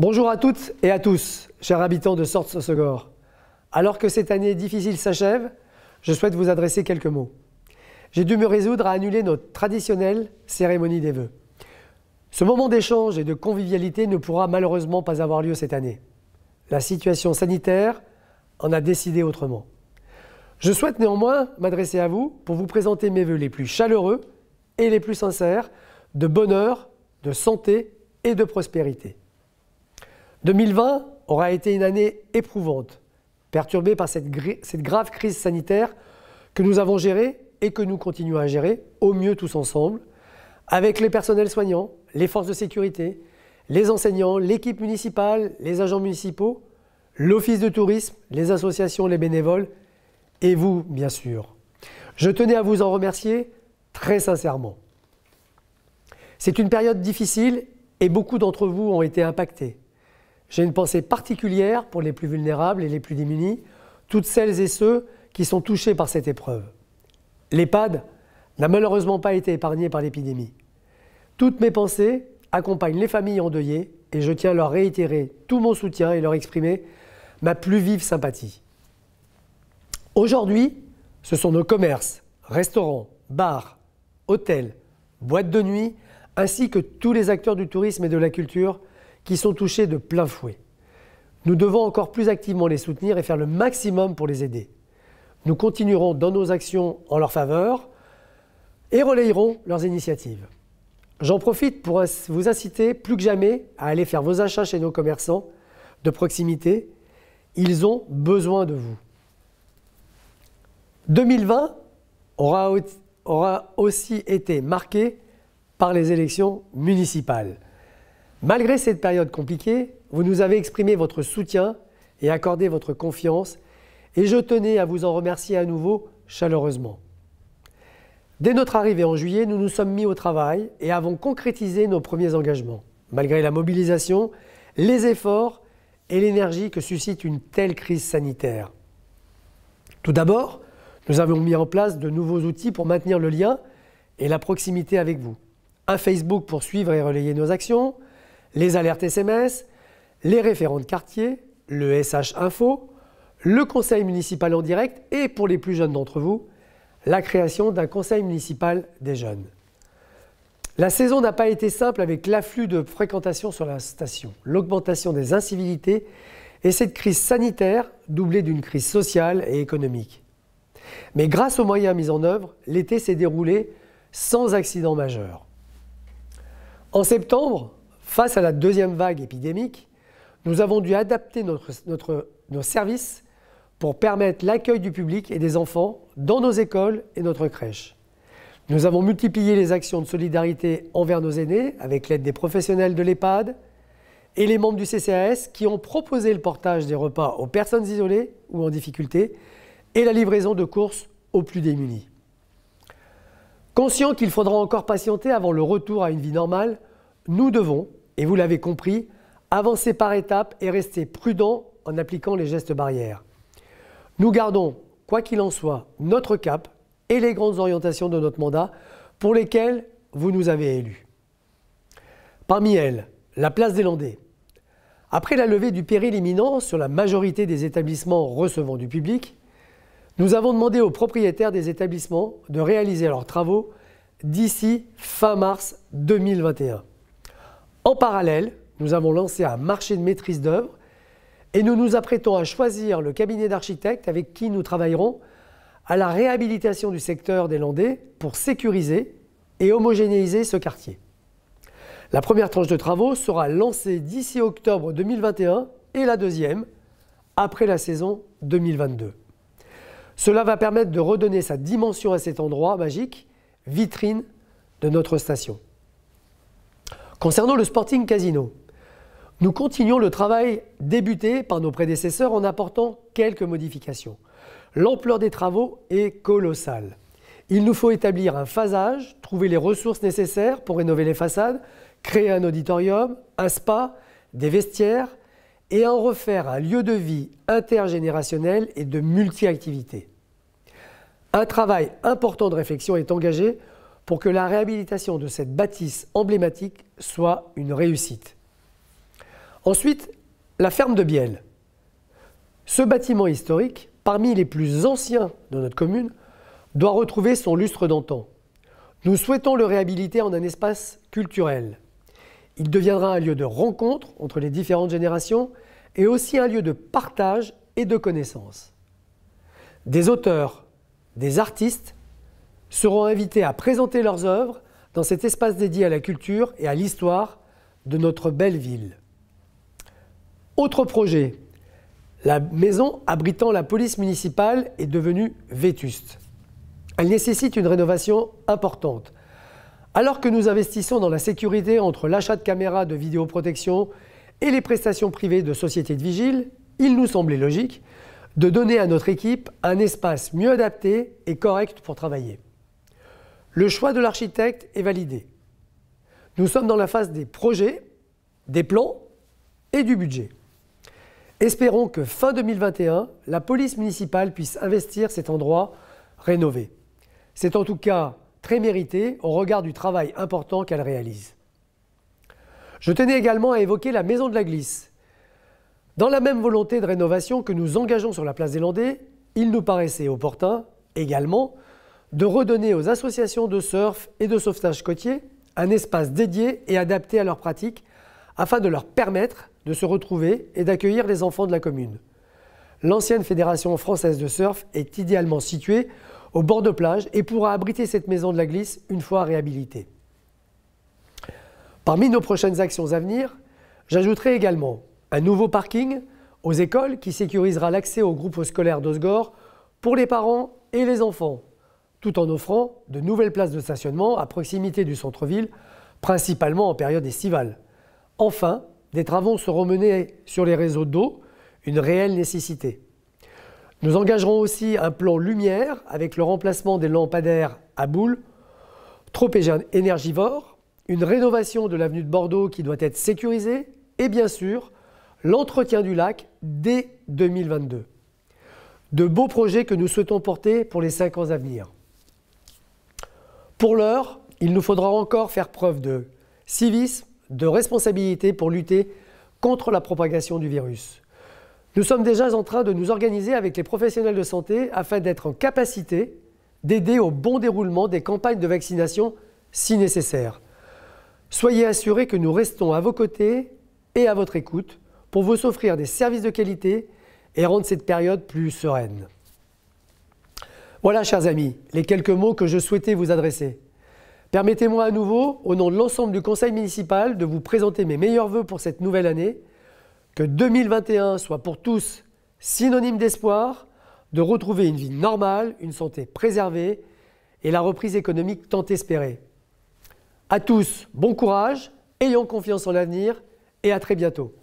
Bonjour à toutes et à tous, chers habitants de sorts sossegor Alors que cette année difficile s'achève, je souhaite vous adresser quelques mots. J'ai dû me résoudre à annuler notre traditionnelle cérémonie des vœux. Ce moment d'échange et de convivialité ne pourra malheureusement pas avoir lieu cette année. La situation sanitaire en a décidé autrement. Je souhaite néanmoins m'adresser à vous pour vous présenter mes vœux les plus chaleureux et les plus sincères de bonheur, de santé et de prospérité. 2020 aura été une année éprouvante, perturbée par cette, grave crise sanitaire que nous avons gérée et que nous continuons à gérer au mieux tous ensemble, avec les personnels soignants, les forces de sécurité, les enseignants, l'équipe municipale, les agents municipaux, l'office de tourisme, les associations, les bénévoles et vous, bien sûr. Je tenais à vous en remercier très sincèrement. C'est une période difficile et beaucoup d'entre vous ont été impactés. J'ai une pensée particulière pour les plus vulnérables et les plus démunis, toutes celles et ceux qui sont touchés par cette épreuve. L'EHPAD n'a malheureusement pas été épargné par l'épidémie. Toutes mes pensées accompagnent les familles endeuillées et je tiens à leur réitérer tout mon soutien et leur exprimer ma plus vive sympathie. Aujourd'hui, ce sont nos commerces, restaurants, bars, hôtels, boîtes de nuit, ainsi que tous les acteurs du tourisme et de la culture qui sont touchés de plein fouet. Nous devons encore plus activement les soutenir et faire le maximum pour les aider. Nous continuerons dans nos actions en leur faveur et relayerons leurs initiatives. J'en profite pour vous inciter plus que jamais à aller faire vos achats chez nos commerçants de proximité. Ils ont besoin de vous. 2020 aura, aussi été marqué par les élections municipales. Malgré cette période compliquée, vous nous avez exprimé votre soutien et accordé votre confiance, et je tenais à vous en remercier à nouveau chaleureusement. Dès notre arrivée en juillet, nous nous sommes mis au travail et avons concrétisé nos premiers engagements, malgré la mobilisation, les efforts et l'énergie que suscite une telle crise sanitaire. Tout d'abord, nous avons mis en place de nouveaux outils pour maintenir le lien et la proximité avec vous. Un Facebook pour suivre et relayer nos actions, les alertes SMS, les référents de quartier, le SH Info, le conseil municipal en direct et pour les plus jeunes d'entre vous, la création d'un conseil municipal des jeunes. La saison n'a pas été simple avec l'afflux de fréquentation sur la station, l'augmentation des incivilités et cette crise sanitaire doublée d'une crise sociale et économique. Mais grâce aux moyens mis en œuvre, l'été s'est déroulé sans accident majeur. En septembre, Face à la deuxième vague épidémique, nous avons dû adapter nos services pour permettre l'accueil du public et des enfants dans nos écoles et notre crèche. Nous avons multiplié les actions de solidarité envers nos aînés avec l'aide des professionnels de l'EHPAD et les membres du CCAS qui ont proposé le portage des repas aux personnes isolées ou en difficulté et la livraison de courses aux plus démunis. Conscient qu'il faudra encore patienter avant le retour à une vie normale, nous devons, et vous l'avez compris, avancez par étapes et restez prudent en appliquant les gestes barrières. Nous gardons, quoi qu'il en soit, notre cap et les grandes orientations de notre mandat pour lesquelles vous nous avez élus. Parmi elles, la place des Landais. Après la levée du péril imminent sur la majorité des établissements recevant du public, nous avons demandé aux propriétaires des établissements de réaliser leurs travaux d'ici fin mars 2021. En parallèle, nous avons lancé un marché de maîtrise d'œuvre et nous nous apprêtons à choisir le cabinet d'architectes avec qui nous travaillerons à la réhabilitation du secteur des Landais pour sécuriser et homogénéiser ce quartier. La première tranche de travaux sera lancée d'ici octobre 2021 et la deuxième après la saison 2022. Cela va permettre de redonner sa dimension à cet endroit magique, vitrine de notre station. Concernant le Sporting Casino, nous continuons le travail débuté par nos prédécesseurs en apportant quelques modifications. L'ampleur des travaux est colossale. Il nous faut établir un phasage, trouver les ressources nécessaires pour rénover les façades, créer un auditorium, un spa, des vestiaires et en refaire un lieu de vie intergénérationnel et de multi activité Un travail important de réflexion est engagé pour que la réhabilitation de cette bâtisse emblématique soit une réussite. Ensuite, la ferme de Biel. Ce bâtiment historique, parmi les plus anciens de notre commune, doit retrouver son lustre d'antan. Nous souhaitons le réhabiliter en un espace culturel. Il deviendra un lieu de rencontre entre les différentes générations et aussi un lieu de partage et de connaissances. Des auteurs, des artistes seront invités à présenter leurs œuvres dans cet espace dédié à la culture et à l'histoire de notre belle ville. Autre projet, la maison abritant la police municipale est devenue vétuste. Elle nécessite une rénovation importante. Alors que nous investissons dans la sécurité entre l'achat de caméras de vidéoprotection et les prestations privées de sociétés de vigile, il nous semblait logique de donner à notre équipe un espace mieux adapté et correct pour travailler. Le choix de l'architecte est validé. Nous sommes dans la phase des projets, des plans et du budget. Espérons que fin 2021, la police municipale puisse investir cet endroit rénové. C'est en tout cas très mérité au regard du travail important qu'elle réalise. Je tenais également à évoquer la Maison de la Glisse. Dans la même volonté de rénovation que nous engageons sur la place des Landais, il nous paraissait opportun également de redonner aux associations de surf et de sauvetage côtier un espace dédié et adapté à leurs pratiques afin de leur permettre de se retrouver et d'accueillir les enfants de la commune. L'ancienne Fédération française de surf est idéalement située au bord de plage et pourra abriter cette maison de la glisse une fois réhabilitée. Parmi nos prochaines actions à venir, j'ajouterai également un nouveau parking aux écoles qui sécurisera l'accès aux groupes scolaires d'Osgore pour les parents et les enfants tout en offrant de nouvelles places de stationnement à proximité du centre-ville, principalement en période estivale. Enfin, des travaux seront menés sur les réseaux d'eau, une réelle nécessité. Nous engagerons aussi un plan lumière avec le remplacement des lampadaires à boules, trop énergivores, une rénovation de l'avenue de Bordeaux qui doit être sécurisée et bien sûr l'entretien du lac dès 2022. De beaux projets que nous souhaitons porter pour les cinq ans à venir. Pour l'heure, il nous faudra encore faire preuve de civisme, de responsabilité pour lutter contre la propagation du virus. Nous sommes déjà en train de nous organiser avec les professionnels de santé afin d'être en capacité d'aider au bon déroulement des campagnes de vaccination si nécessaire. Soyez assurés que nous restons à vos côtés et à votre écoute pour vous offrir des services de qualité et rendre cette période plus sereine. Voilà, chers amis, les quelques mots que je souhaitais vous adresser. Permettez-moi à nouveau, au nom de l'ensemble du conseil municipal, de vous présenter mes meilleurs voeux pour cette nouvelle année. Que 2021 soit pour tous synonyme d'espoir, de retrouver une vie normale, une santé préservée et la reprise économique tant espérée. À tous, bon courage, ayons confiance en l'avenir et à très bientôt.